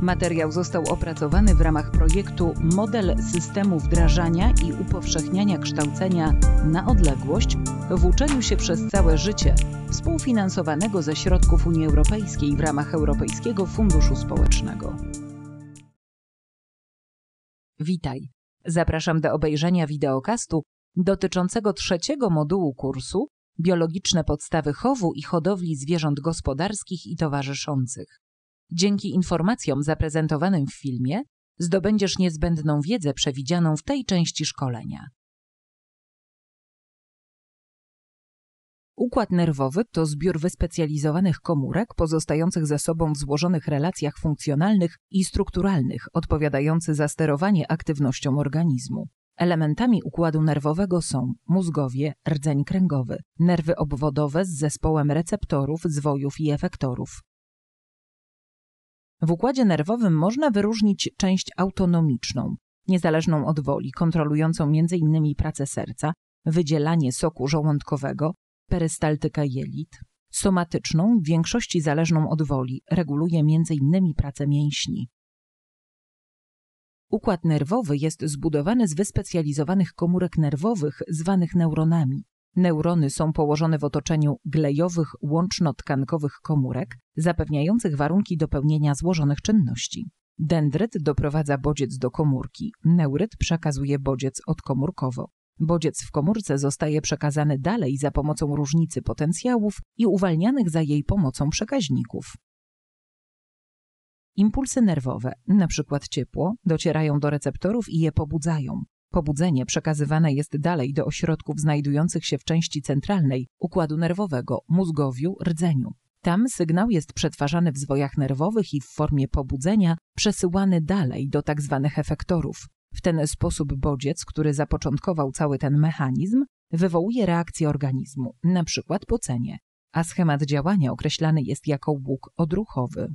Materiał został opracowany w ramach projektu Model systemu wdrażania i upowszechniania kształcenia na odległość w uczeniu się przez całe życie, współfinansowanego ze środków Unii Europejskiej w ramach Europejskiego Funduszu Społecznego. Witaj. Zapraszam do obejrzenia wideokastu dotyczącego trzeciego modułu kursu Biologiczne podstawy chowu i hodowli zwierząt gospodarskich i towarzyszących. Dzięki informacjom zaprezentowanym w filmie zdobędziesz niezbędną wiedzę przewidzianą w tej części szkolenia. Układ nerwowy to zbiór wyspecjalizowanych komórek pozostających ze sobą w złożonych relacjach funkcjonalnych i strukturalnych, odpowiadający za sterowanie aktywnością organizmu. Elementami układu nerwowego są mózgowie, rdzeń kręgowy, nerwy obwodowe z zespołem receptorów, zwojów i efektorów, w układzie nerwowym można wyróżnić część autonomiczną, niezależną od woli, kontrolującą m.in. pracę serca, wydzielanie soku żołądkowego, perystaltykę jelit, somatyczną, w większości zależną od woli, reguluje m.in. pracę mięśni. Układ nerwowy jest zbudowany z wyspecjalizowanych komórek nerwowych zwanych neuronami. Neurony są położone w otoczeniu glejowych, łącznotkankowych komórek, zapewniających warunki do pełnienia złożonych czynności. Dendryt doprowadza bodziec do komórki, neuryt przekazuje bodziec odkomórkowo. Bodziec w komórce zostaje przekazany dalej za pomocą różnicy potencjałów i uwalnianych za jej pomocą przekaźników. Impulsy nerwowe, np. ciepło, docierają do receptorów i je pobudzają. Pobudzenie przekazywane jest dalej do ośrodków znajdujących się w części centralnej układu nerwowego, mózgowiu, rdzeniu. Tam sygnał jest przetwarzany w zwojach nerwowych i w formie pobudzenia przesyłany dalej do tzw. Tak efektorów. W ten sposób bodziec, który zapoczątkował cały ten mechanizm, wywołuje reakcję organizmu, np. pocenie, a schemat działania określany jest jako łuk odruchowy.